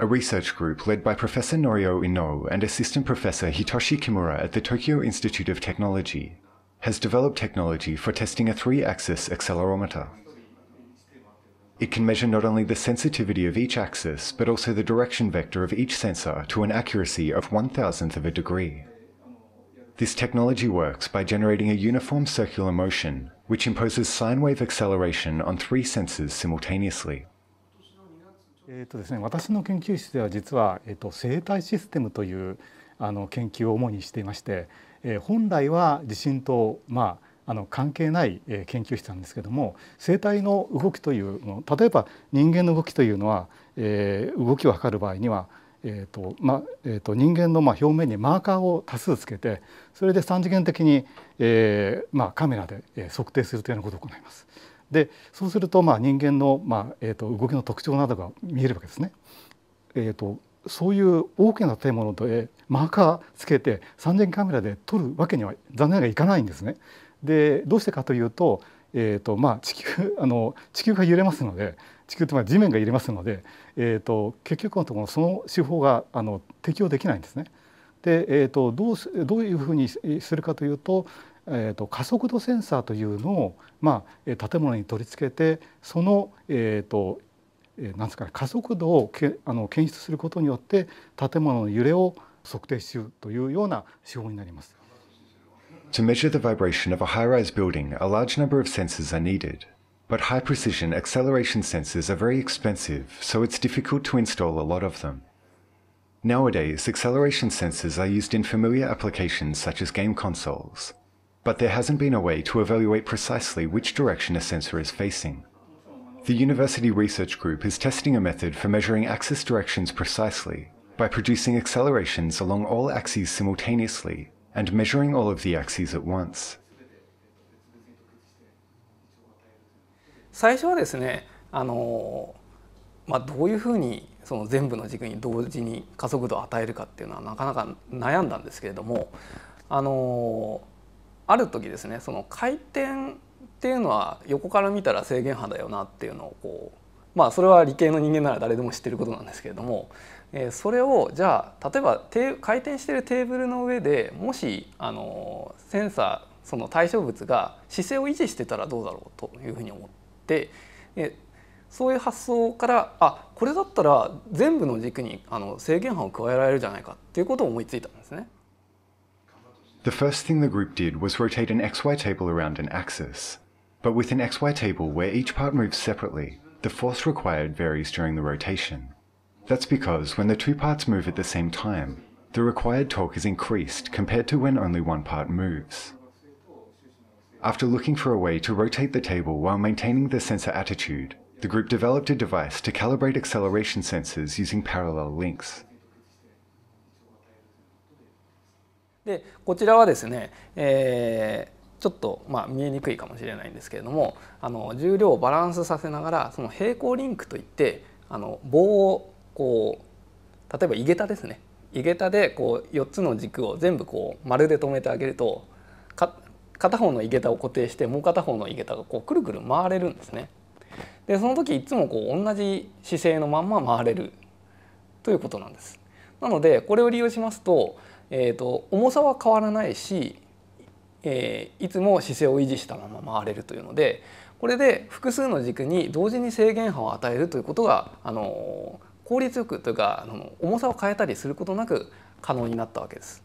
a research group led by Professor Norio Ino and Assistant Professor Hitoshi Kimura at the Tokyo Institute of Technology, has developed technology for testing a three-axis accelerometer. It can measure not only the sensitivity of each axis, but also the direction vector of each sensor to an accuracy of one thousandth of a degree. This technology works by generating a uniform circular motion, which imposes sine wave acceleration on three sensors simultaneously. えーとですね、私の研究室では実は、えーと、生態システムというあの研究を主にしていまして、えー、本来は地震と、まあ、あの関係ない、えー、研究室なんですけども生態の動きというの例えば人間の動きというのは、えー、動きを測る場合には、えーとまえーと、人間のまあ表面にマーカーを多数つけてそれで3次元的に、えーまあ、カメラで測定するというようなことを行います。でそうするとまあ人間の、まあえー、と動きの特徴などが見えるわけですね。えーと、そういう大きな建物でマーカーつけて3点カメラで撮るわけには残念ながらいかないんですね。でどうしてかというと,、えーとまあ、地球あの地球が揺れますので地球ってまあ地面が揺れますので、えーと、結局のところその手法があの適用できないんですね。で、えーとどうどういうふうにするかというと,、えーと、加速度センサーというのを、まあ、建物に取り付けてその、えーとえー、なんですかね加速度をけあの検出することによって建物の揺れを測定しようというような手法になります。To measure the vibration of a high-rise building, a large number of sensors are needed. But high-precision acceleration sensors are very expensive, so it's difficult to install a lot of them. Nowadays, acceleration sensors are used in familiar applications such as game consoles. but there hasn't been a way to evaluate precisely which direction a sensor is facing. The University Research Group is testing a method for measuring axis directions precisely by producing accelerations along all axes simultaneously and measuring all of the axes at once. 最初はですね、あのまあ、どういうふうにその全部の軸に同時に加速度を与えるかっていうのはなかなか悩んだんですけれども、あのある時ですねその回転っていうのは横から見たら制限波だよなっていうのをこうまあそれは理系の人間なら誰でも知ってることなんですけれども、えー、それをじゃあ例えば回転してるテーブルの上でもしあのセンサーその対象物が姿勢を維持してたらどうだろうというふうに思って、えーそういう発想からあこれだったら全部の軸にあの制限波を加えられるじゃないかっていうことを思いついたんですね。The first thing the group did was rotate an XY table around an axis. But with an XY table where each part moves separately, the force required varies during the rotation. That's because when the two parts move at the same time, the required torque is increased compared to when only one part moves. After looking for a way to rotate the table while maintaining the sensor attitude, the group developed a device to calibrate acceleration sensors using parallel links. でこちらはですね、えー、ちょっとまあ見えにくいかもしれないんですけれどもあの重量をバランスさせながらその平行リンクといってあの棒をこう例えば井桁ですね井桁でこう4つの軸を全部こう丸で止めてあげると片方の井桁を固定してもう片方の井桁がこうくるくる回れるんですね。でその時いつもこう同じ姿勢のまんま回れるということなんです。なのでこれを利用しますとえーと、重さは変わらないし、えー、いつも姿勢を維持したまま回れるというのでこれで複数の軸に同時に制限波を与えるということが、あの効率よくというかあの重さを変えたりすることなく可能になったわけです。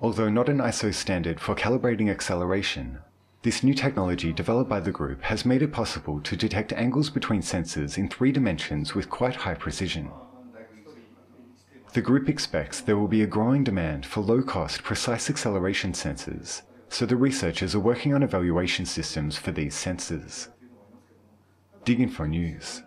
Although not an ISO standard for calibrating acceleration, This new technology developed by the group has made it possible to detect angles between sensors in three dimensions with quite high precision. The group expects there will be a growing demand for low-cost precise acceleration sensors, so the researchers are working on evaluation systems for these sensors. for News